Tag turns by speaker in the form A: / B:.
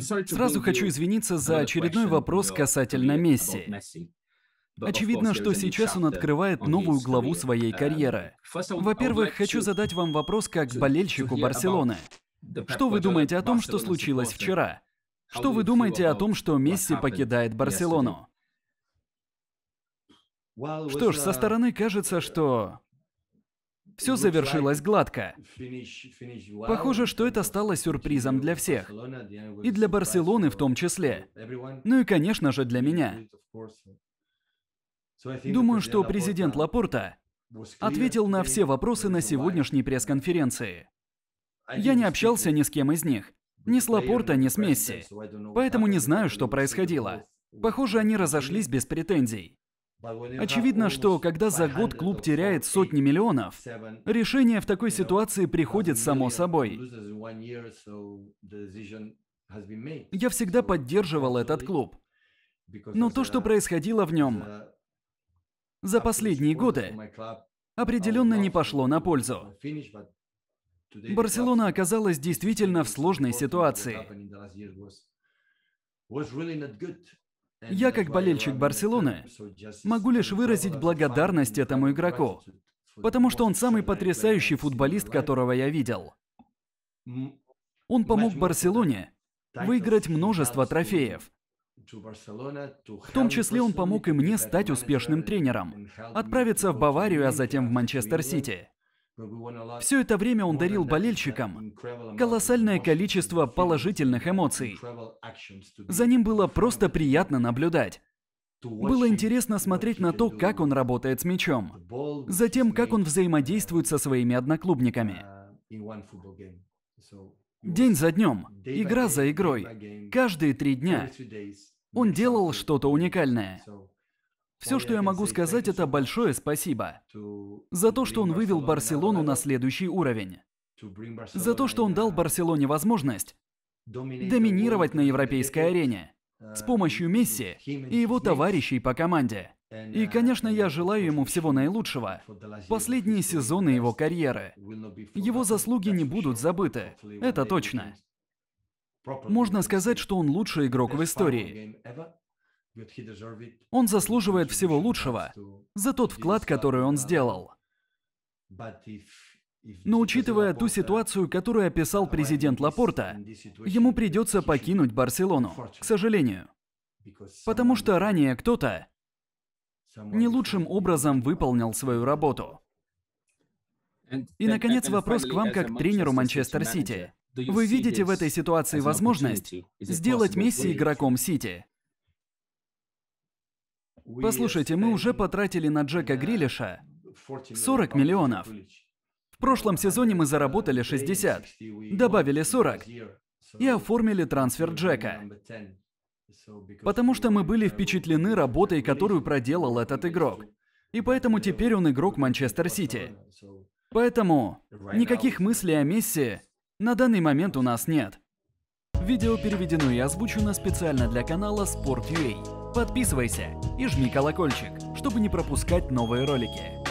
A: Сразу хочу извиниться за очередной вопрос касательно Месси. Очевидно, что сейчас он открывает новую главу своей um, карьеры. Во-первых, хочу задать вам вопрос как болельщику Барселоны. Что вы думаете о том, что случилось вчера? Что вы думаете о том, что Месси покидает Барселону? Что ж, со стороны кажется, что
B: все завершилось гладко.
A: Похоже, что это стало сюрпризом для всех. И для Барселоны в том числе. Ну и, конечно же, для меня. Думаю, что президент Лапорта ответил на все вопросы на сегодняшней пресс-конференции. Я не общался ни с кем из них. Ни с Лапорта, ни с Месси. Поэтому не знаю, что происходило. Похоже, они разошлись без претензий. Очевидно, что когда за год клуб теряет сотни миллионов, решение в такой ситуации приходит само собой. Я всегда поддерживал этот клуб. Но то, что происходило в нем за последние годы, определенно не пошло на пользу. Барселона оказалась действительно в сложной ситуации. Я, как болельщик Барселоны, могу лишь выразить благодарность этому игроку, потому что он самый потрясающий футболист, которого я видел. Он помог Барселоне выиграть множество трофеев. В том числе он помог и мне стать успешным тренером, отправиться в Баварию, а затем в Манчестер-Сити. Все это время он дарил болельщикам колоссальное количество положительных эмоций. За ним было просто приятно наблюдать. Было интересно смотреть на то, как он работает с мячом, затем, как он взаимодействует со своими одноклубниками. День за днем, игра за игрой, каждые три дня он делал что-то уникальное. Все, что я могу сказать, это большое спасибо за то, что он вывел Барселону на следующий уровень. За то, что он дал Барселоне возможность доминировать на европейской арене с помощью Месси и его товарищей по команде. И, конечно, я желаю ему всего наилучшего. Последние сезоны его карьеры. Его заслуги не будут забыты, это точно. Можно сказать, что он лучший игрок в истории. Он заслуживает всего лучшего за тот вклад, который он сделал. Но учитывая ту ситуацию, которую описал президент Лапорта, ему придется покинуть Барселону, к сожалению. Потому что ранее кто-то не лучшим образом выполнил свою работу. И, наконец, вопрос к вам как тренеру Манчестер Сити. Вы видите в этой ситуации возможность сделать Месси игроком Сити? Послушайте, мы уже потратили на Джека Грилиша 40 миллионов. В прошлом сезоне мы заработали 60, добавили 40 и оформили трансфер Джека. Потому что мы были впечатлены работой, которую проделал этот игрок. И поэтому теперь он игрок Манчестер Сити. Поэтому никаких мыслей о Месси на данный момент у нас нет. Видео переведено и озвучено специально для канала Sport.ua. Подписывайся и жми колокольчик, чтобы не пропускать новые ролики.